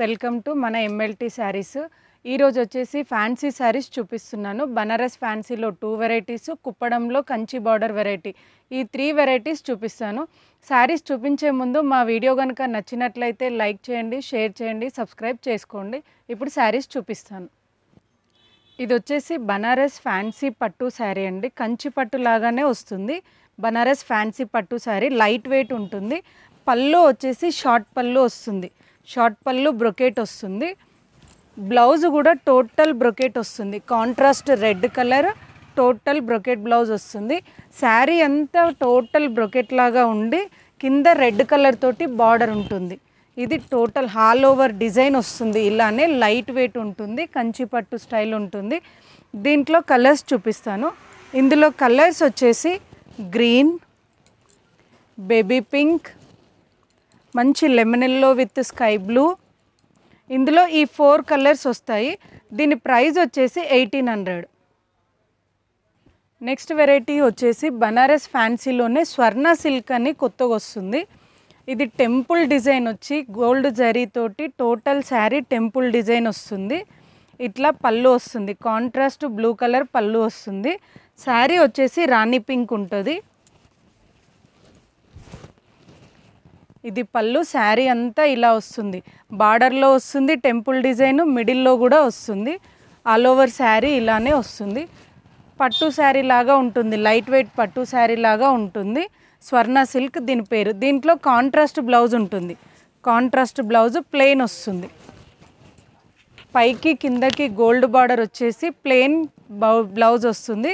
welcome to మన ఎంఎల్టి శారీస్ ఈరోజు వచ్చేసి ఫ్యాన్సీ శారీస్ చూపిస్తున్నాను బనారస్ ఫ్యాన్సీలో టూ వెరైటీస్ కుప్పడంలో కంచి బార్డర్ వెరైటీ ఈ త్రీ వెరైటీస్ చూపిస్తాను శారీస్ చూపించే ముందు మా వీడియో కనుక నచ్చినట్లయితే లైక్ చేయండి షేర్ చేయండి సబ్స్క్రైబ్ చేసుకోండి ఇప్పుడు శారీస్ చూపిస్తాను ఇది వచ్చేసి బనారస్ ఫ్యాన్సీ పట్టు శారీ అండి కంచి పట్టు లాగానే వస్తుంది బనారస్ ఫ్యాన్సీ పట్టు శారీ లైట్ వెయిట్ ఉంటుంది పళ్ళు వచ్చేసి షార్ట్ పళ్ళు వస్తుంది షార్ట్ పళ్ళు బ్రొకేట్ వస్తుంది బ్లౌజ్ కూడా టోటల్ బ్రొకేట్ వస్తుంది contrast red colour total brocade blouse వస్తుంది శారీ అంతా టోటల్ బ్రొకెట్ లాగా ఉండి కింద రెడ్ కలర్ తోటి బార్డర్ ఉంటుంది ఇది టోటల్ హాల్ ఓవర్ డిజైన్ వస్తుంది ఇలానే లైట్ వెయిట్ ఉంటుంది కంచి పట్టు స్టైల్ ఉంటుంది దీంట్లో కలర్స్ చూపిస్తాను ఇందులో కలర్స్ వచ్చేసి గ్రీన్ బేబీ పింక్ మంచి lemon yellow with sky blue ఇందులో ఈ ఫోర్ కలర్స్ వస్తాయి దీని ప్రైస్ వచ్చేసి ఎయిటీన్ హండ్రెడ్ నెక్స్ట్ వెరైటీ వచ్చేసి బనారస్ ఫ్యాన్సీలోనే స్వర్ణ సిల్క్ అని కొత్తగా వస్తుంది ఇది టెంపుల్ డిజైన్ వచ్చి గోల్డ్ జరీతోటి టోటల్ శారీ టెంపుల్ డిజైన్ వస్తుంది ఇట్లా పళ్ళు వస్తుంది కాంట్రాస్ట్ బ్లూ కలర్ పళ్ళు వస్తుంది శారీ వచ్చేసి రాణి పింక్ ఉంటుంది ఇది పళ్ళు శారీ అంతా ఇలా వస్తుంది బార్డర్లో వస్తుంది టెంపుల్ డిజైన్ మిడిల్లో కూడా వస్తుంది ఆల్ ఓవర్ శారీ ఇలానే వస్తుంది పట్టు శారీ లాగా ఉంటుంది లైట్ వెయిట్ పట్టు శారీ లాగా ఉంటుంది స్వర్ణ సిల్క్ దీని పేరు దీంట్లో కాంట్రాస్ట్ బ్లౌజ్ ఉంటుంది కాంట్రాస్ట్ బ్లౌజ్ ప్లెయిన్ వస్తుంది పైకి కిందకి గోల్డ్ బార్డర్ వచ్చేసి ప్లెయిన్ బ్లౌజ్ వస్తుంది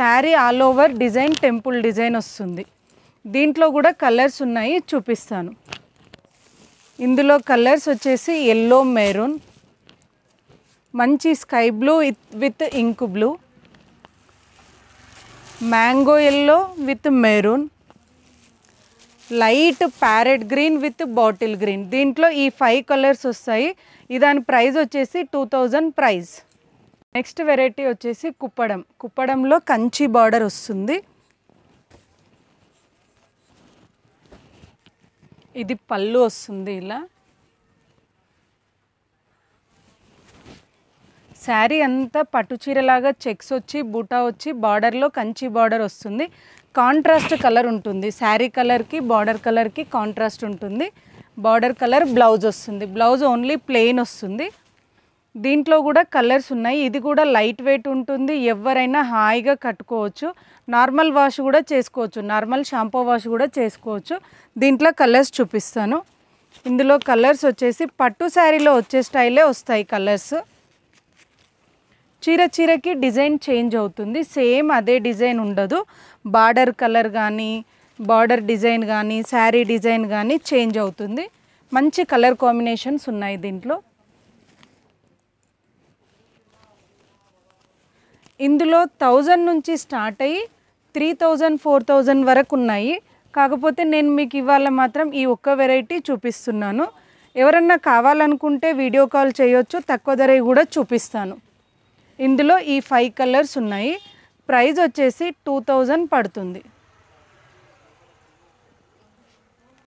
sari all over design temple design వస్తుంది దీంట్లో కూడా కలర్స్ ఉన్నాయి చూపిస్తాను ఇందులో కలర్స్ వచ్చేసి ఎల్లో మెరూన్ మంచి sky blue with ink blue mango yellow with maroon light parrot green with bottle green దీంట్లో ఈ ఫైవ్ కలర్స్ వస్తాయి దాని ప్రైస్ వచ్చేసి two thousand price next variety వచ్చేసి కుప్పడం కుప్పడంలో కంచి బార్డర్ వస్తుంది ఇది పళ్ళు వస్తుంది ఇలా శారీ అంతా పట్టు చీరలాగా చెక్స్ వచ్చి బూటా వచ్చి బార్డర్లో కంచి బార్డర్ వస్తుంది కాంట్రాస్ట్ కలర్ ఉంటుంది శారీ కలర్కి బార్డర్ కలర్కి కాంట్రాస్ట్ ఉంటుంది బార్డర్ కలర్ బ్లౌజ్ వస్తుంది బ్లౌజ్ ఓన్లీ ప్లెయిన్ వస్తుంది దీంట్లో కూడా కలర్స్ ఉన్నాయి ఇది కూడా లైట్ వెయిట్ ఉంటుంది ఎవరైనా హాయిగా కట్టుకోవచ్చు నార్మల్ వాష్ కూడా చేసుకోవచ్చు నార్మల్ షాంపూ వాష్ కూడా చేసుకోవచ్చు దీంట్లో కలర్స్ చూపిస్తాను ఇందులో కలర్స్ వచ్చేసి పట్టు శారీలో వచ్చే స్టైలే వస్తాయి కలర్స్ చీర చీరకి డిజైన్ చేంజ్ అవుతుంది సేమ్ అదే డిజైన్ ఉండదు బార్డర్ కలర్ కానీ బార్డర్ డిజైన్ కానీ శారీ డిజైన్ కానీ చేంజ్ అవుతుంది మంచి కలర్ కాంబినేషన్స్ ఉన్నాయి దీంట్లో ఇందులో థౌజండ్ నుంచి స్టార్ట్ అయ్యి త్రీ థౌజండ్ ఫోర్ థౌజండ్ వరకు ఉన్నాయి కాకపోతే నేను మీకు ఇవాళ మాత్రం ఈ ఒక్క వెరైటీ చూపిస్తున్నాను ఎవరన్నా కావాలనుకుంటే వీడియో కాల్ చేయొచ్చు తక్కువ ధర కూడా చూపిస్తాను ఇందులో ఈ ఫైవ్ కలర్స్ ఉన్నాయి ప్రైజ్ వచ్చేసి టూ థౌజండ్ పడుతుంది